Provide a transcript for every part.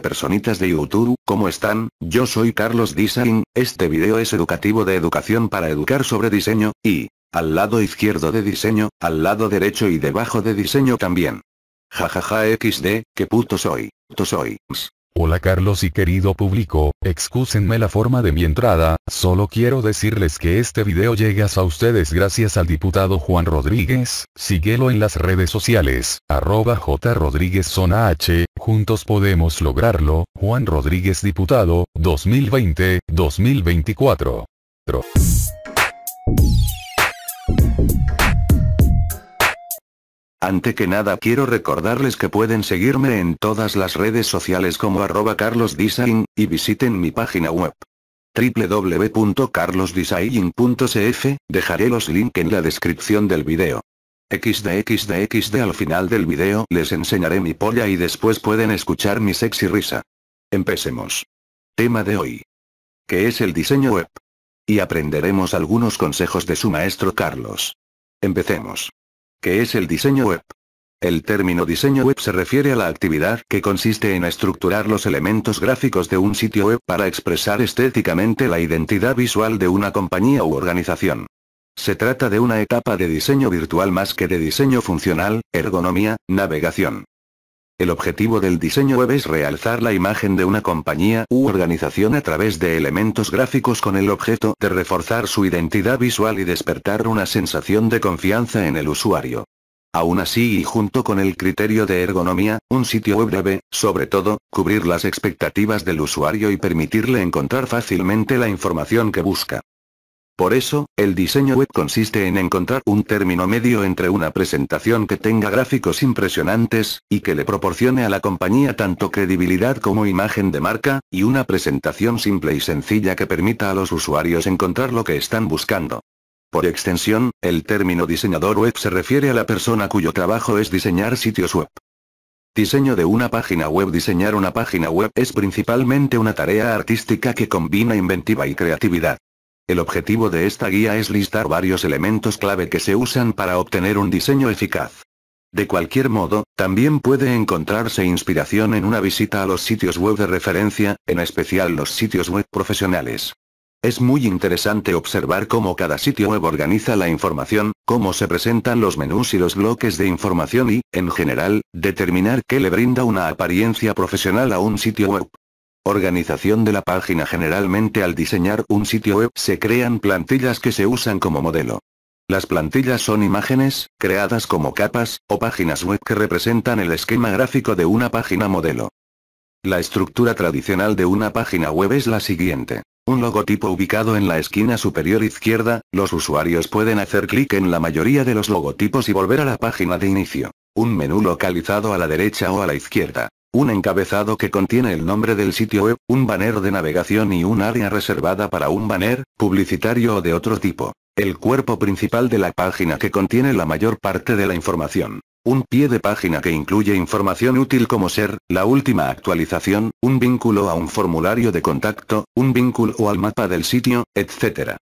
personitas de YouTube, ¿cómo están? Yo soy Carlos Design, este video es educativo de educación para educar sobre diseño, y... Al lado izquierdo de diseño, al lado derecho y debajo de diseño también. Jajaja xd, que puto soy, to soy, Hola Carlos y querido público, excúsenme la forma de mi entrada, solo quiero decirles que este video llegas a ustedes gracias al diputado Juan Rodríguez, síguelo en las redes sociales, arroba J. juntos podemos lograrlo, Juan Rodríguez Diputado, 2020, 2024. Ante que nada quiero recordarles que pueden seguirme en todas las redes sociales como arroba carlosdesign, y visiten mi página web www.carlosdesign.cf, dejaré los links en la descripción del video. XD, XD, XD al final del video les enseñaré mi polla y después pueden escuchar mi sexy risa. Empecemos. Tema de hoy. ¿Qué es el diseño web? Y aprenderemos algunos consejos de su maestro Carlos. Empecemos. Qué es el diseño web. El término diseño web se refiere a la actividad que consiste en estructurar los elementos gráficos de un sitio web para expresar estéticamente la identidad visual de una compañía u organización. Se trata de una etapa de diseño virtual más que de diseño funcional, ergonomía, navegación, el objetivo del diseño web es realzar la imagen de una compañía u organización a través de elementos gráficos con el objeto de reforzar su identidad visual y despertar una sensación de confianza en el usuario. Aún así y junto con el criterio de ergonomía, un sitio web debe, sobre todo, cubrir las expectativas del usuario y permitirle encontrar fácilmente la información que busca. Por eso, el diseño web consiste en encontrar un término medio entre una presentación que tenga gráficos impresionantes, y que le proporcione a la compañía tanto credibilidad como imagen de marca, y una presentación simple y sencilla que permita a los usuarios encontrar lo que están buscando. Por extensión, el término diseñador web se refiere a la persona cuyo trabajo es diseñar sitios web. Diseño de una página web Diseñar una página web es principalmente una tarea artística que combina inventiva y creatividad. El objetivo de esta guía es listar varios elementos clave que se usan para obtener un diseño eficaz. De cualquier modo, también puede encontrarse inspiración en una visita a los sitios web de referencia, en especial los sitios web profesionales. Es muy interesante observar cómo cada sitio web organiza la información, cómo se presentan los menús y los bloques de información y, en general, determinar qué le brinda una apariencia profesional a un sitio web. Organización de la página Generalmente al diseñar un sitio web se crean plantillas que se usan como modelo. Las plantillas son imágenes, creadas como capas, o páginas web que representan el esquema gráfico de una página modelo. La estructura tradicional de una página web es la siguiente. Un logotipo ubicado en la esquina superior izquierda, los usuarios pueden hacer clic en la mayoría de los logotipos y volver a la página de inicio. Un menú localizado a la derecha o a la izquierda. Un encabezado que contiene el nombre del sitio web, un banner de navegación y un área reservada para un banner, publicitario o de otro tipo. El cuerpo principal de la página que contiene la mayor parte de la información. Un pie de página que incluye información útil como ser, la última actualización, un vínculo a un formulario de contacto, un vínculo al mapa del sitio, etc.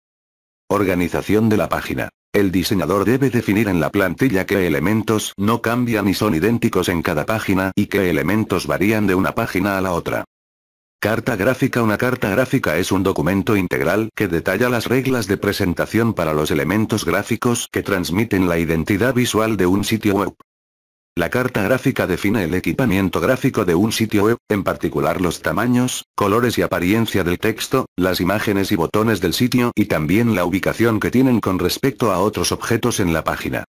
Organización de la página. El diseñador debe definir en la plantilla qué elementos no cambian y son idénticos en cada página y qué elementos varían de una página a la otra. Carta gráfica Una carta gráfica es un documento integral que detalla las reglas de presentación para los elementos gráficos que transmiten la identidad visual de un sitio web. La carta gráfica define el equipamiento gráfico de un sitio web, en particular los tamaños, colores y apariencia del texto, las imágenes y botones del sitio y también la ubicación que tienen con respecto a otros objetos en la página.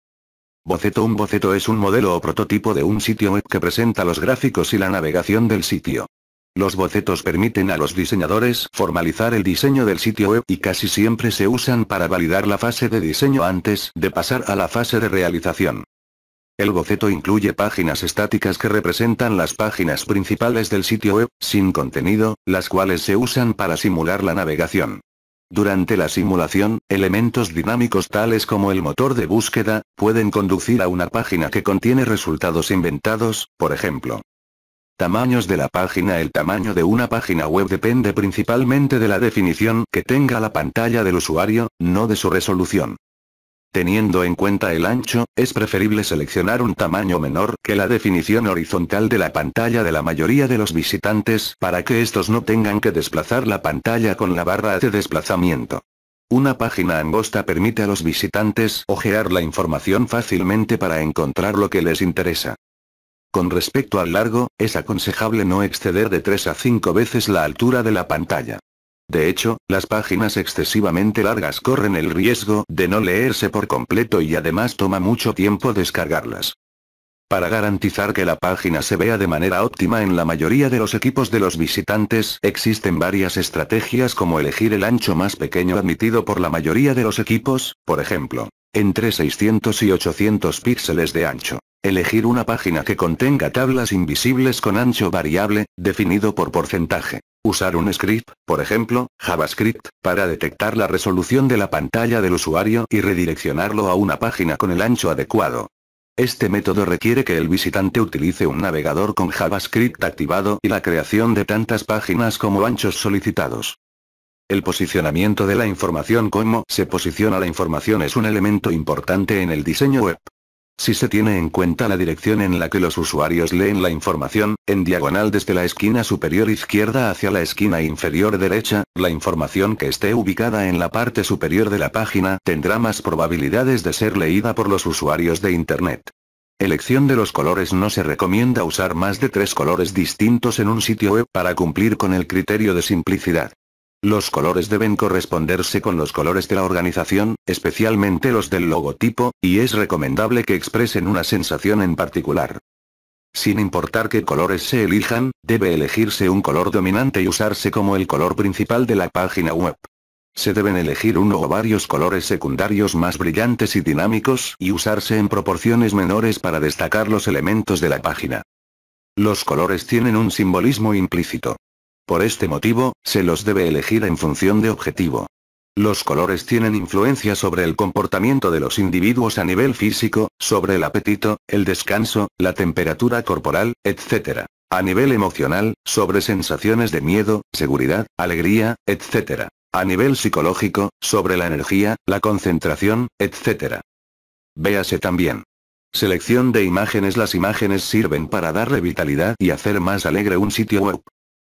Boceto Un boceto es un modelo o prototipo de un sitio web que presenta los gráficos y la navegación del sitio. Los bocetos permiten a los diseñadores formalizar el diseño del sitio web y casi siempre se usan para validar la fase de diseño antes de pasar a la fase de realización. El boceto incluye páginas estáticas que representan las páginas principales del sitio web, sin contenido, las cuales se usan para simular la navegación. Durante la simulación, elementos dinámicos tales como el motor de búsqueda, pueden conducir a una página que contiene resultados inventados, por ejemplo. Tamaños de la página El tamaño de una página web depende principalmente de la definición que tenga la pantalla del usuario, no de su resolución. Teniendo en cuenta el ancho, es preferible seleccionar un tamaño menor que la definición horizontal de la pantalla de la mayoría de los visitantes para que estos no tengan que desplazar la pantalla con la barra de desplazamiento. Una página angosta permite a los visitantes ojear la información fácilmente para encontrar lo que les interesa. Con respecto al largo, es aconsejable no exceder de 3 a 5 veces la altura de la pantalla. De hecho, las páginas excesivamente largas corren el riesgo de no leerse por completo y además toma mucho tiempo descargarlas. Para garantizar que la página se vea de manera óptima en la mayoría de los equipos de los visitantes, existen varias estrategias como elegir el ancho más pequeño admitido por la mayoría de los equipos, por ejemplo, entre 600 y 800 píxeles de ancho. Elegir una página que contenga tablas invisibles con ancho variable, definido por porcentaje. Usar un script, por ejemplo, JavaScript, para detectar la resolución de la pantalla del usuario y redireccionarlo a una página con el ancho adecuado. Este método requiere que el visitante utilice un navegador con JavaScript activado y la creación de tantas páginas como anchos solicitados. El posicionamiento de la información cómo se posiciona la información es un elemento importante en el diseño web. Si se tiene en cuenta la dirección en la que los usuarios leen la información, en diagonal desde la esquina superior izquierda hacia la esquina inferior derecha, la información que esté ubicada en la parte superior de la página tendrá más probabilidades de ser leída por los usuarios de Internet. Elección de los colores No se recomienda usar más de tres colores distintos en un sitio web para cumplir con el criterio de simplicidad. Los colores deben corresponderse con los colores de la organización, especialmente los del logotipo, y es recomendable que expresen una sensación en particular. Sin importar qué colores se elijan, debe elegirse un color dominante y usarse como el color principal de la página web. Se deben elegir uno o varios colores secundarios más brillantes y dinámicos y usarse en proporciones menores para destacar los elementos de la página. Los colores tienen un simbolismo implícito. Por este motivo, se los debe elegir en función de objetivo. Los colores tienen influencia sobre el comportamiento de los individuos a nivel físico, sobre el apetito, el descanso, la temperatura corporal, etc. A nivel emocional, sobre sensaciones de miedo, seguridad, alegría, etc. A nivel psicológico, sobre la energía, la concentración, etc. Véase también. Selección de imágenes Las imágenes sirven para darle vitalidad y hacer más alegre un sitio web.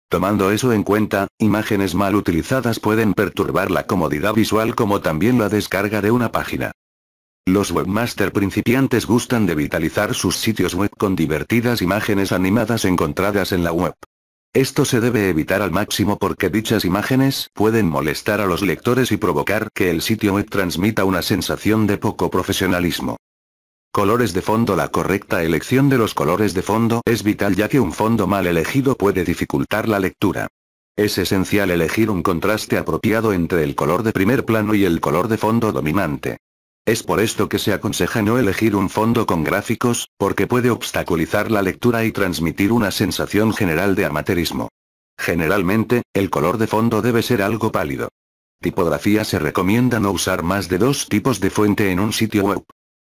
Tomando eso en cuenta, imágenes mal utilizadas pueden perturbar la comodidad visual como también la descarga de una página. Los webmaster principiantes gustan de vitalizar sus sitios web con divertidas imágenes animadas encontradas en la web. Esto se debe evitar al máximo porque dichas imágenes pueden molestar a los lectores y provocar que el sitio web transmita una sensación de poco profesionalismo. Colores de fondo La correcta elección de los colores de fondo es vital ya que un fondo mal elegido puede dificultar la lectura. Es esencial elegir un contraste apropiado entre el color de primer plano y el color de fondo dominante. Es por esto que se aconseja no elegir un fondo con gráficos, porque puede obstaculizar la lectura y transmitir una sensación general de amateurismo. Generalmente, el color de fondo debe ser algo pálido. Tipografía se recomienda no usar más de dos tipos de fuente en un sitio web.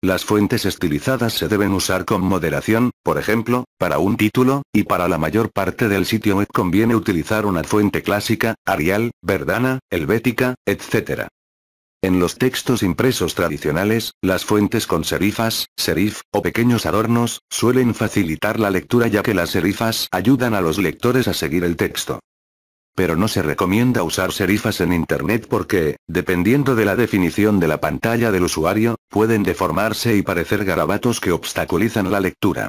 Las fuentes estilizadas se deben usar con moderación, por ejemplo, para un título, y para la mayor parte del sitio web conviene utilizar una fuente clásica, Arial, Verdana, Helvética, etc. En los textos impresos tradicionales, las fuentes con serifas, serif, o pequeños adornos, suelen facilitar la lectura ya que las serifas ayudan a los lectores a seguir el texto pero no se recomienda usar serifas en Internet porque, dependiendo de la definición de la pantalla del usuario, pueden deformarse y parecer garabatos que obstaculizan la lectura.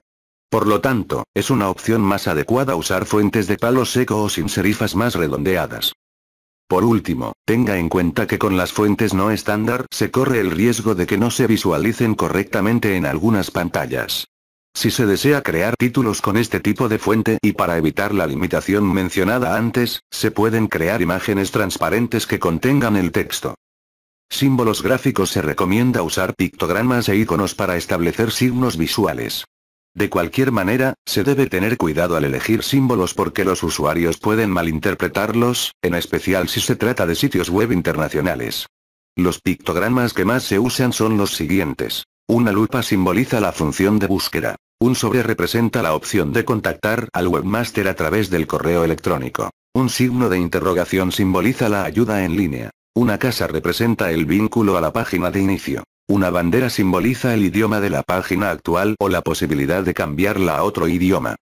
Por lo tanto, es una opción más adecuada usar fuentes de palo seco o sin serifas más redondeadas. Por último, tenga en cuenta que con las fuentes no estándar se corre el riesgo de que no se visualicen correctamente en algunas pantallas. Si se desea crear títulos con este tipo de fuente y para evitar la limitación mencionada antes, se pueden crear imágenes transparentes que contengan el texto. Símbolos gráficos se recomienda usar pictogramas e iconos para establecer signos visuales. De cualquier manera, se debe tener cuidado al elegir símbolos porque los usuarios pueden malinterpretarlos, en especial si se trata de sitios web internacionales. Los pictogramas que más se usan son los siguientes. Una lupa simboliza la función de búsqueda. Un sobre representa la opción de contactar al webmaster a través del correo electrónico. Un signo de interrogación simboliza la ayuda en línea. Una casa representa el vínculo a la página de inicio. Una bandera simboliza el idioma de la página actual o la posibilidad de cambiarla a otro idioma.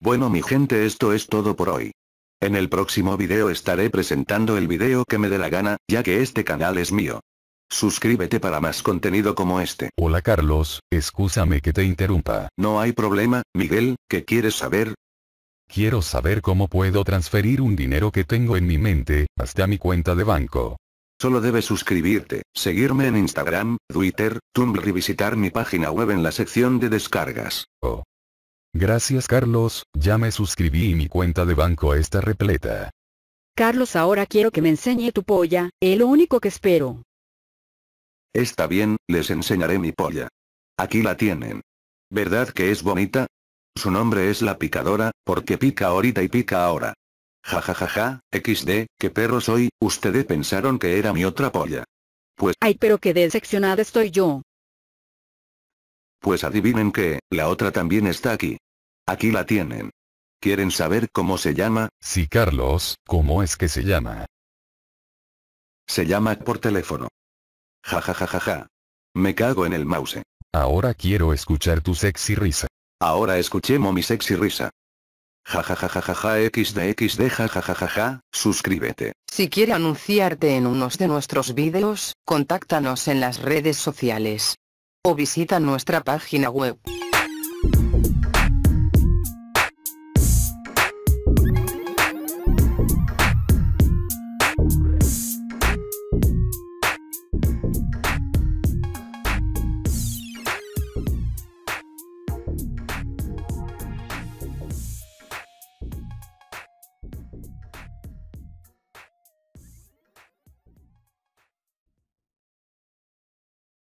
Bueno mi gente esto es todo por hoy. En el próximo video estaré presentando el video que me dé la gana, ya que este canal es mío. Suscríbete para más contenido como este. Hola Carlos, escúchame que te interrumpa. No hay problema, Miguel, ¿qué quieres saber? Quiero saber cómo puedo transferir un dinero que tengo en mi mente, hasta mi cuenta de banco. Solo debes suscribirte, seguirme en Instagram, Twitter, Tumblr y visitar mi página web en la sección de descargas. Oh. Gracias Carlos, ya me suscribí y mi cuenta de banco está repleta. Carlos ahora quiero que me enseñe tu polla, es lo único que espero. Está bien, les enseñaré mi polla. Aquí la tienen. ¿Verdad que es bonita? Su nombre es la picadora, porque pica ahorita y pica ahora. Ja XD, qué perro soy, ustedes pensaron que era mi otra polla. Pues... Ay, pero qué decepcionada estoy yo. Pues adivinen qué, la otra también está aquí. Aquí la tienen. ¿Quieren saber cómo se llama? Sí, Carlos, ¿cómo es que se llama? Se llama por teléfono. Ja ja ja ja ja. Me cago en el mouse. Ahora quiero escuchar tu sexy risa. Ahora escuchemos mi sexy risa. Ja ja ja ja ja suscríbete. Si quiere anunciarte en unos de nuestros vídeos, contáctanos en las redes sociales. O visita nuestra página web.